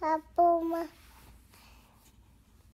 a puma.